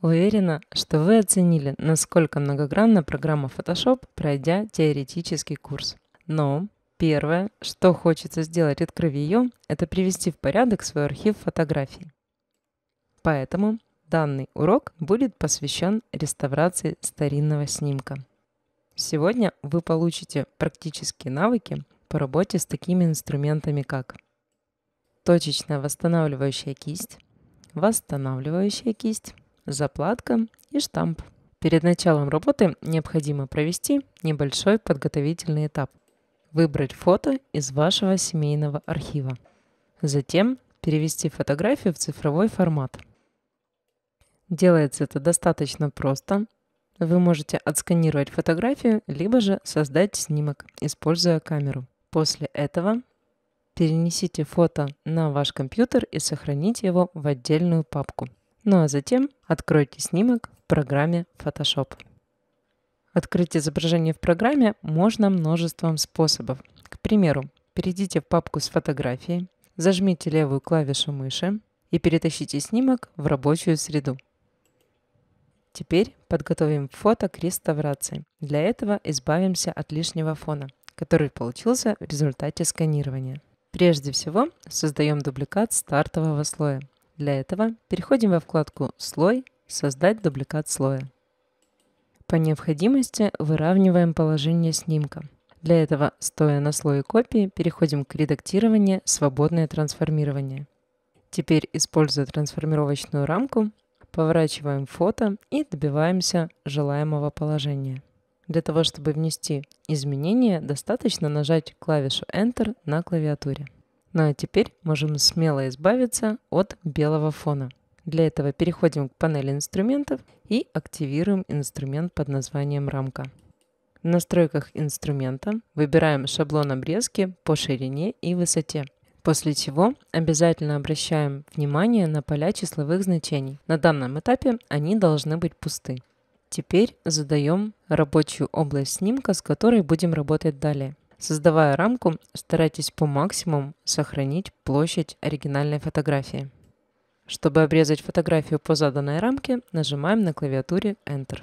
Уверена, что вы оценили, насколько многогранна программа Photoshop, пройдя теоретический курс. Но первое, что хочется сделать, открыв ее, это привести в порядок свой архив фотографий. Поэтому данный урок будет посвящен реставрации старинного снимка. Сегодня вы получите практические навыки по работе с такими инструментами, как точечная восстанавливающая кисть, восстанавливающая кисть – заплатка и штамп. Перед началом работы необходимо провести небольшой подготовительный этап. Выбрать фото из вашего семейного архива. Затем перевести фотографию в цифровой формат. Делается это достаточно просто. Вы можете отсканировать фотографию, либо же создать снимок, используя камеру. После этого перенесите фото на ваш компьютер и сохраните его в отдельную папку. Ну а затем откройте снимок в программе Photoshop. Открыть изображение в программе можно множеством способов. К примеру, перейдите в папку с фотографией, зажмите левую клавишу мыши и перетащите снимок в рабочую среду. Теперь подготовим фото к реставрации. Для этого избавимся от лишнего фона, который получился в результате сканирования. Прежде всего, создаем дубликат стартового слоя. Для этого переходим во вкладку «Слой» «Создать дубликат слоя». По необходимости выравниваем положение снимка. Для этого, стоя на слое копии, переходим к редактированию «Свободное трансформирование». Теперь, используя трансформировочную рамку, поворачиваем фото и добиваемся желаемого положения. Для того, чтобы внести изменения, достаточно нажать клавишу Enter на клавиатуре. Ну а теперь можем смело избавиться от белого фона. Для этого переходим к панели инструментов и активируем инструмент под названием «Рамка». В настройках инструмента выбираем шаблон обрезки по ширине и высоте. После чего обязательно обращаем внимание на поля числовых значений. На данном этапе они должны быть пусты. Теперь задаем рабочую область снимка, с которой будем работать далее. Создавая рамку, старайтесь по максимуму сохранить площадь оригинальной фотографии. Чтобы обрезать фотографию по заданной рамке, нажимаем на клавиатуре Enter.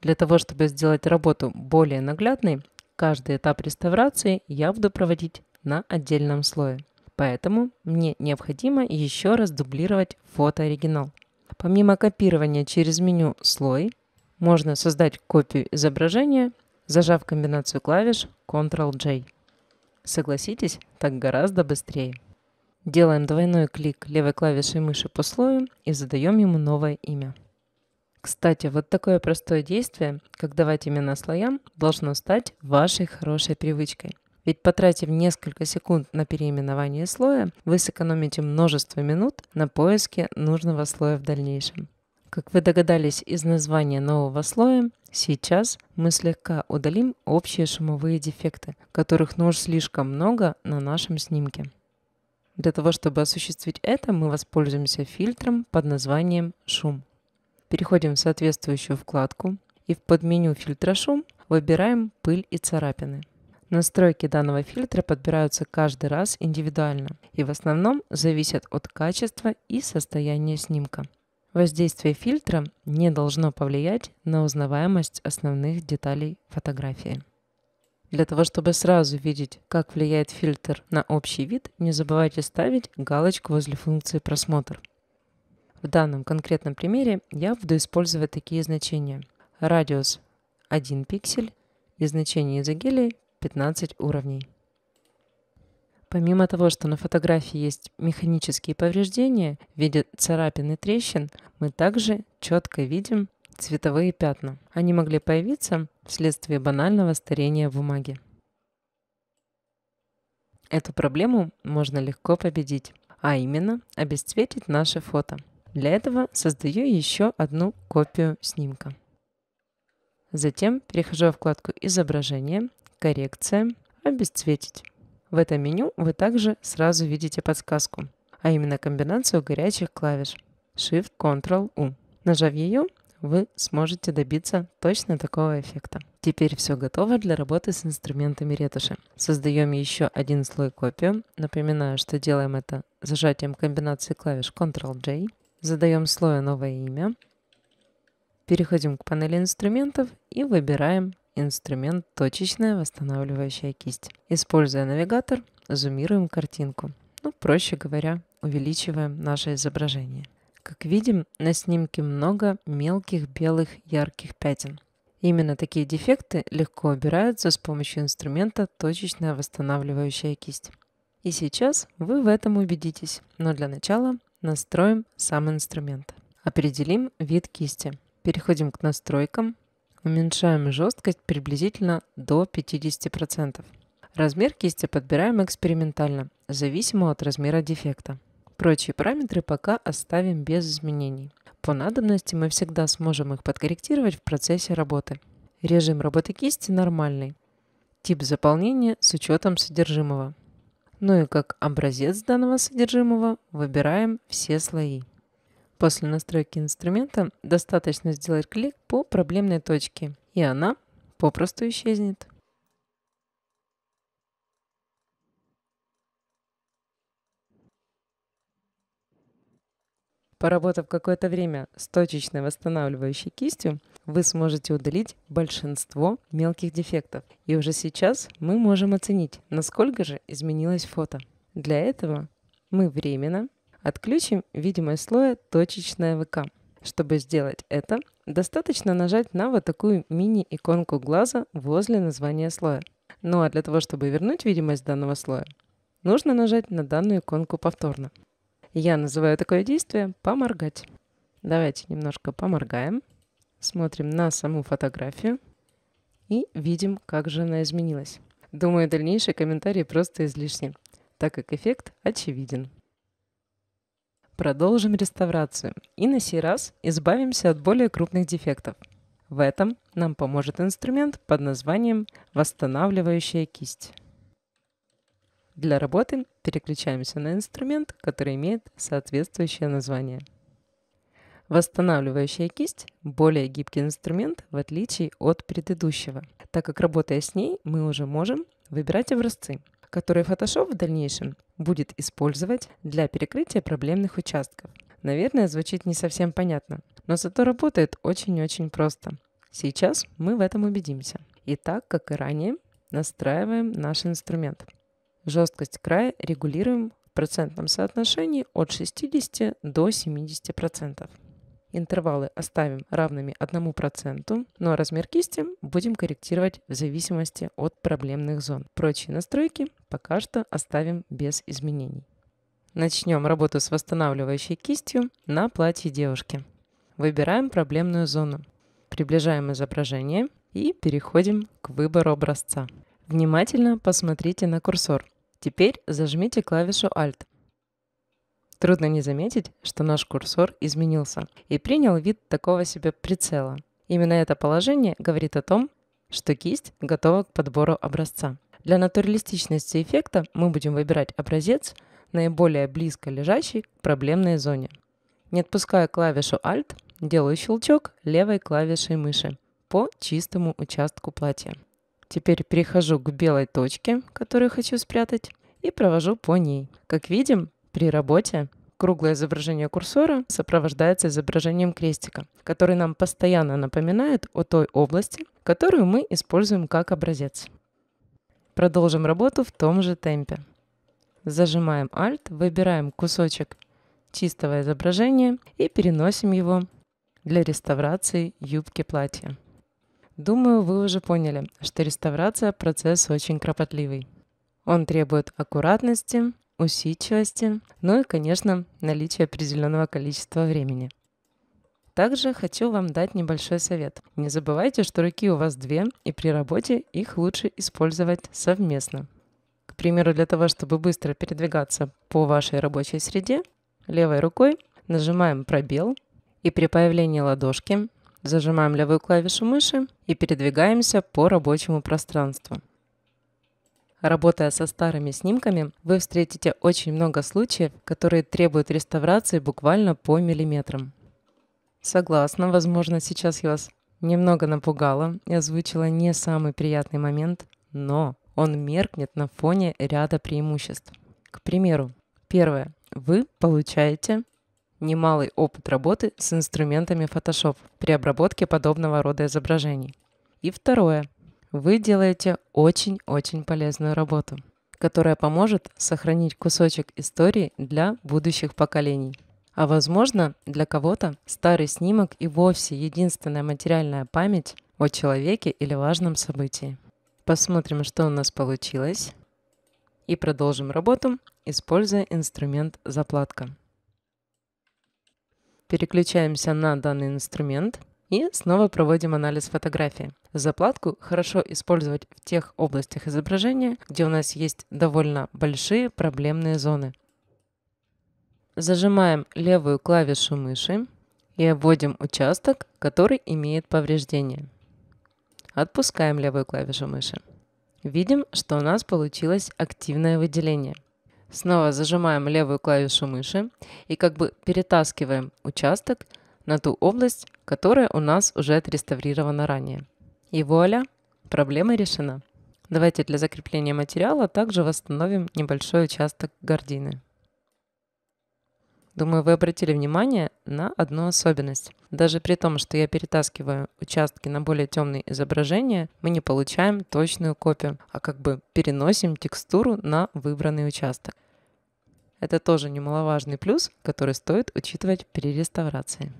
Для того, чтобы сделать работу более наглядной, каждый этап реставрации я буду проводить на отдельном слое. Поэтому мне необходимо еще раз дублировать фотооригинал. Помимо копирования через меню «Слой», можно создать копию изображения зажав комбинацию клавиш Ctrl-J. Согласитесь, так гораздо быстрее. Делаем двойной клик левой клавишей мыши по слою и задаем ему новое имя. Кстати, вот такое простое действие, как давать имена слоям, должно стать вашей хорошей привычкой. Ведь потратив несколько секунд на переименование слоя, вы сэкономите множество минут на поиске нужного слоя в дальнейшем. Как вы догадались из названия нового слоя, сейчас мы слегка удалим общие шумовые дефекты, которых нож слишком много на нашем снимке. Для того, чтобы осуществить это, мы воспользуемся фильтром под названием «Шум». Переходим в соответствующую вкладку и в подменю фильтра «Шум» выбираем «Пыль и царапины». Настройки данного фильтра подбираются каждый раз индивидуально и в основном зависят от качества и состояния снимка. Воздействие фильтра не должно повлиять на узнаваемость основных деталей фотографии. Для того, чтобы сразу видеть, как влияет фильтр на общий вид, не забывайте ставить галочку возле функции «Просмотр». В данном конкретном примере я буду использовать такие значения. Радиус 1 пиксель и значение изогелий 15 уровней. Помимо того, что на фотографии есть механические повреждения в виде царапин и трещин, мы также четко видим цветовые пятна. Они могли появиться вследствие банального старения бумаги. Эту проблему можно легко победить, а именно обесцветить наше фото. Для этого создаю еще одну копию снимка. Затем перехожу во вкладку «Изображение», «Коррекция», «Обесцветить». В этом меню вы также сразу видите подсказку, а именно комбинацию горячих клавиш Shift Ctrl U. Нажав ее, вы сможете добиться точно такого эффекта. Теперь все готово для работы с инструментами ретуши. Создаем еще один слой копию. Напоминаю, что делаем это зажатием комбинации клавиш Ctrl-J. Задаем слою новое имя. Переходим к панели инструментов и выбираем Инструмент «Точечная восстанавливающая кисть». Используя навигатор, зумируем картинку. Ну, проще говоря, увеличиваем наше изображение. Как видим, на снимке много мелких белых ярких пятен. Именно такие дефекты легко убираются с помощью инструмента «Точечная восстанавливающая кисть». И сейчас вы в этом убедитесь, но для начала настроим сам инструмент. Определим вид кисти. Переходим к настройкам, Уменьшаем жесткость приблизительно до 50%. Размер кисти подбираем экспериментально, зависимо от размера дефекта. Прочие параметры пока оставим без изменений. По надобности мы всегда сможем их подкорректировать в процессе работы. Режим работы кисти нормальный. Тип заполнения с учетом содержимого. Ну и как образец данного содержимого выбираем все слои. После настройки инструмента достаточно сделать клик по проблемной точке, и она попросту исчезнет. Поработав какое-то время с точечной восстанавливающей кистью, вы сможете удалить большинство мелких дефектов. И уже сейчас мы можем оценить, насколько же изменилось фото. Для этого мы временно Отключим видимое слоя точечное ВК. Чтобы сделать это, достаточно нажать на вот такую мини-иконку глаза возле названия слоя. Ну а для того, чтобы вернуть видимость данного слоя, нужно нажать на данную иконку повторно. Я называю такое действие «поморгать». Давайте немножко поморгаем, смотрим на саму фотографию и видим, как же она изменилась. Думаю, дальнейшие комментарии просто излишни, так как эффект очевиден. Продолжим реставрацию и на сей раз избавимся от более крупных дефектов. В этом нам поможет инструмент под названием «Восстанавливающая кисть». Для работы переключаемся на инструмент, который имеет соответствующее название. Восстанавливающая кисть – более гибкий инструмент в отличие от предыдущего, так как работая с ней мы уже можем выбирать образцы, которые Photoshop в дальнейшем будет использовать для перекрытия проблемных участков. Наверное, звучит не совсем понятно, но зато работает очень-очень просто. Сейчас мы в этом убедимся. И так, как и ранее, настраиваем наш инструмент. Жесткость края регулируем в процентном соотношении от 60 до 70%. Интервалы оставим равными 1%, но ну, а размер кисти будем корректировать в зависимости от проблемных зон. Прочие настройки пока что оставим без изменений. Начнем работу с восстанавливающей кистью на платье девушки. Выбираем проблемную зону, приближаем изображение и переходим к выбору образца. Внимательно посмотрите на курсор. Теперь зажмите клавишу Alt Трудно не заметить, что наш курсор изменился и принял вид такого себе прицела. Именно это положение говорит о том, что кисть готова к подбору образца. Для натуралистичности эффекта мы будем выбирать образец, наиболее близко лежащий к проблемной зоне. Не отпуская клавишу Alt, делаю щелчок левой клавишей мыши по чистому участку платья. Теперь перехожу к белой точке, которую хочу спрятать, и провожу по ней. Как видим, при работе круглое изображение курсора сопровождается изображением крестика, который нам постоянно напоминает о той области, которую мы используем как образец. Продолжим работу в том же темпе. Зажимаем Alt, выбираем кусочек чистого изображения и переносим его для реставрации юбки платья. Думаю, вы уже поняли, что реставрация – процесс очень кропотливый. Он требует аккуратности, усидчивости, ну и, конечно, наличие определенного количества времени. Также хочу вам дать небольшой совет. Не забывайте, что руки у вас две, и при работе их лучше использовать совместно. К примеру, для того, чтобы быстро передвигаться по вашей рабочей среде, левой рукой нажимаем пробел, и при появлении ладошки зажимаем левую клавишу мыши и передвигаемся по рабочему пространству. Работая со старыми снимками, вы встретите очень много случаев, которые требуют реставрации буквально по миллиметрам. Согласна, возможно, сейчас я вас немного напугала и озвучила не самый приятный момент, но он меркнет на фоне ряда преимуществ. К примеру, первое. Вы получаете немалый опыт работы с инструментами Photoshop при обработке подобного рода изображений. И второе вы делаете очень-очень полезную работу, которая поможет сохранить кусочек истории для будущих поколений. А возможно, для кого-то старый снимок и вовсе единственная материальная память о человеке или важном событии. Посмотрим, что у нас получилось. И продолжим работу, используя инструмент заплатка. Переключаемся на данный инструмент – и снова проводим анализ фотографии. Заплатку хорошо использовать в тех областях изображения, где у нас есть довольно большие проблемные зоны. Зажимаем левую клавишу мыши и обводим участок, который имеет повреждение. Отпускаем левую клавишу мыши. Видим, что у нас получилось активное выделение. Снова зажимаем левую клавишу мыши и как бы перетаскиваем участок – на ту область, которая у нас уже отреставрирована ранее. И вуаля, проблема решена. Давайте для закрепления материала также восстановим небольшой участок гордины. Думаю, вы обратили внимание на одну особенность. Даже при том, что я перетаскиваю участки на более темные изображения, мы не получаем точную копию, а как бы переносим текстуру на выбранный участок. Это тоже немаловажный плюс, который стоит учитывать при реставрации.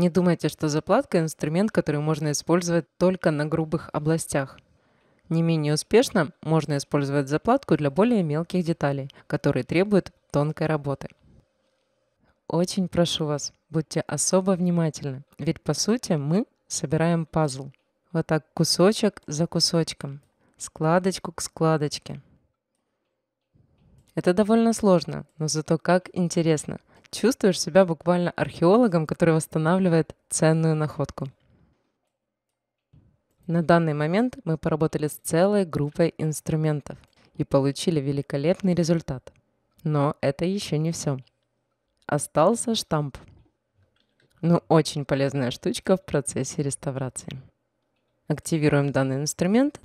Не думайте, что заплатка – инструмент, который можно использовать только на грубых областях. Не менее успешно можно использовать заплатку для более мелких деталей, которые требуют тонкой работы. Очень прошу вас, будьте особо внимательны, ведь по сути мы собираем пазл. Вот так кусочек за кусочком, складочку к складочке. Это довольно сложно, но зато как интересно – чувствуешь себя буквально археологом, который восстанавливает ценную находку. На данный момент мы поработали с целой группой инструментов и получили великолепный результат. Но это еще не все. Остался штамп. Ну, очень полезная штучка в процессе реставрации. Активируем данный инструмент.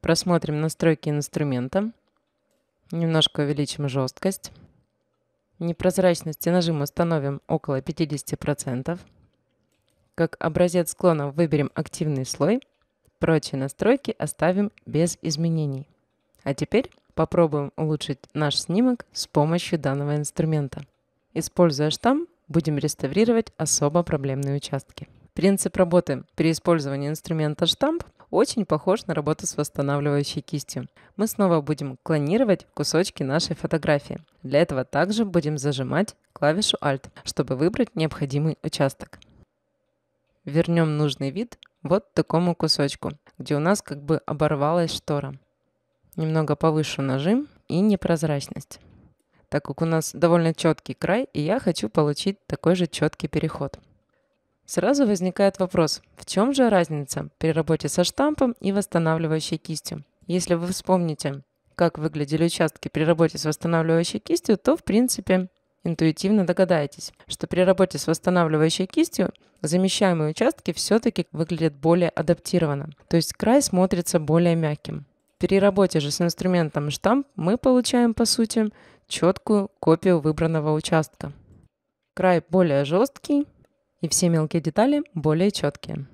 Просмотрим настройки инструмента. Немножко увеличим жесткость. Непрозрачности нажима установим около 50%. Как образец склона выберем активный слой. Прочие настройки оставим без изменений. А теперь попробуем улучшить наш снимок с помощью данного инструмента. Используя штамм, будем реставрировать особо проблемные участки. Принцип работы при использовании инструмента штамп – очень похож на работу с восстанавливающей кистью. Мы снова будем клонировать кусочки нашей фотографии. Для этого также будем зажимать клавишу Alt, чтобы выбрать необходимый участок. Вернем нужный вид вот такому кусочку, где у нас как бы оборвалась штора. Немного повышу нажим и непрозрачность так как у нас довольно четкий край, и я хочу получить такой же четкий переход. Сразу возникает вопрос, в чем же разница при работе со штампом и восстанавливающей кистью? Если вы вспомните, как выглядели участки при работе с восстанавливающей кистью, то в принципе интуитивно догадаетесь, что при работе с восстанавливающей кистью замещаемые участки все-таки выглядят более адаптированно, то есть край смотрится более мягким. При работе же с инструментом штамп мы получаем, по сути, четкую копию выбранного участка. Край более жесткий, и все мелкие детали более четкие.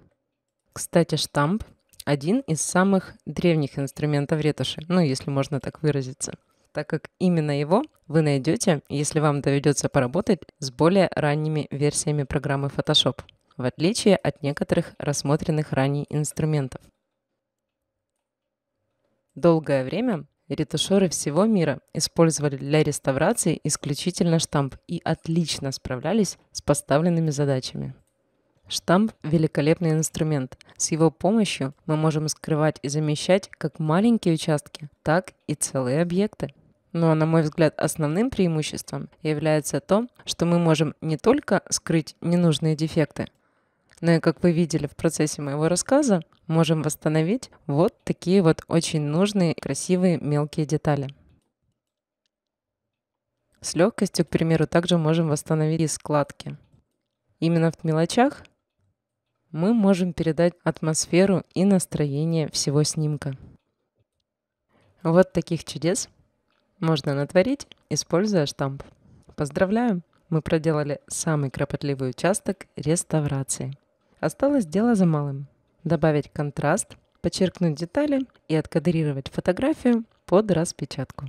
Кстати, штамп – один из самых древних инструментов ретуши, ну, если можно так выразиться, так как именно его вы найдете, если вам доведется поработать с более ранними версиями программы Photoshop, в отличие от некоторых рассмотренных ранее инструментов. Долгое время Ретушеры всего мира использовали для реставрации исключительно штамп и отлично справлялись с поставленными задачами. Штамп – великолепный инструмент. С его помощью мы можем скрывать и замещать как маленькие участки, так и целые объекты. Но, ну, а на мой взгляд, основным преимуществом является то, что мы можем не только скрыть ненужные дефекты, ну и как вы видели в процессе моего рассказа, можем восстановить вот такие вот очень нужные, красивые мелкие детали. С легкостью, к примеру, также можем восстановить и складки. Именно в мелочах мы можем передать атмосферу и настроение всего снимка. Вот таких чудес можно натворить, используя штамп. Поздравляю! Мы проделали самый кропотливый участок реставрации. Осталось дело за малым. Добавить контраст, подчеркнуть детали и откадрировать фотографию под распечатку.